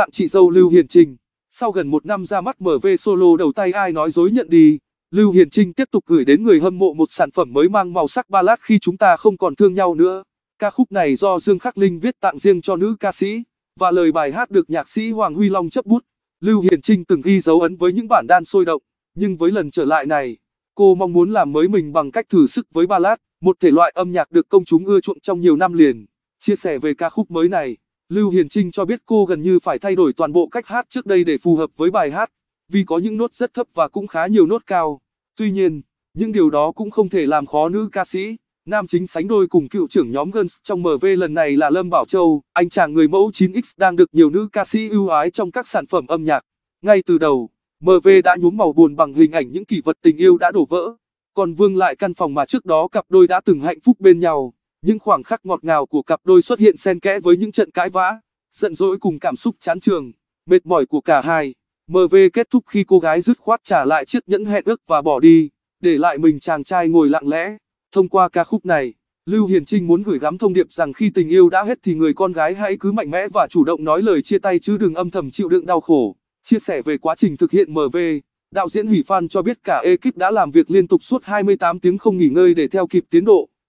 tặng chị dâu Lưu Hiền Trinh. Sau gần một năm ra mắt MV solo đầu tay ai nói dối nhận đi, Lưu Hiền Trinh tiếp tục gửi đến người hâm mộ một sản phẩm mới mang màu sắc ballad khi chúng ta không còn thương nhau nữa. Ca khúc này do Dương Khắc Linh viết tặng riêng cho nữ ca sĩ, và lời bài hát được nhạc sĩ Hoàng Huy Long chấp bút. Lưu Hiền Trinh từng ghi dấu ấn với những bản đan sôi động, nhưng với lần trở lại này, cô mong muốn làm mới mình bằng cách thử sức với ballad, một thể loại âm nhạc được công chúng ưa chuộng trong nhiều năm liền. Chia sẻ về ca khúc mới này Lưu Hiền Trinh cho biết cô gần như phải thay đổi toàn bộ cách hát trước đây để phù hợp với bài hát, vì có những nốt rất thấp và cũng khá nhiều nốt cao. Tuy nhiên, những điều đó cũng không thể làm khó nữ ca sĩ. Nam chính sánh đôi cùng cựu trưởng nhóm Guns trong MV lần này là Lâm Bảo Châu, anh chàng người mẫu 9X đang được nhiều nữ ca sĩ ưu ái trong các sản phẩm âm nhạc. Ngay từ đầu, MV đã nhuốm màu buồn bằng hình ảnh những kỷ vật tình yêu đã đổ vỡ, còn vương lại căn phòng mà trước đó cặp đôi đã từng hạnh phúc bên nhau. Những khoảng khắc ngọt ngào của cặp đôi xuất hiện xen kẽ với những trận cãi vã, giận dỗi cùng cảm xúc chán trường, mệt mỏi của cả hai. MV kết thúc khi cô gái dứt khoát trả lại chiếc nhẫn hẹn ước và bỏ đi, để lại mình chàng trai ngồi lặng lẽ. Thông qua ca khúc này, Lưu Hiền Trinh muốn gửi gắm thông điệp rằng khi tình yêu đã hết thì người con gái hãy cứ mạnh mẽ và chủ động nói lời chia tay chứ đừng âm thầm chịu đựng đau khổ. Chia sẻ về quá trình thực hiện MV, đạo diễn Hủy Phan cho biết cả ekip đã làm việc liên tục suốt 28 tiếng không nghỉ ngơi để theo kịp tiến độ.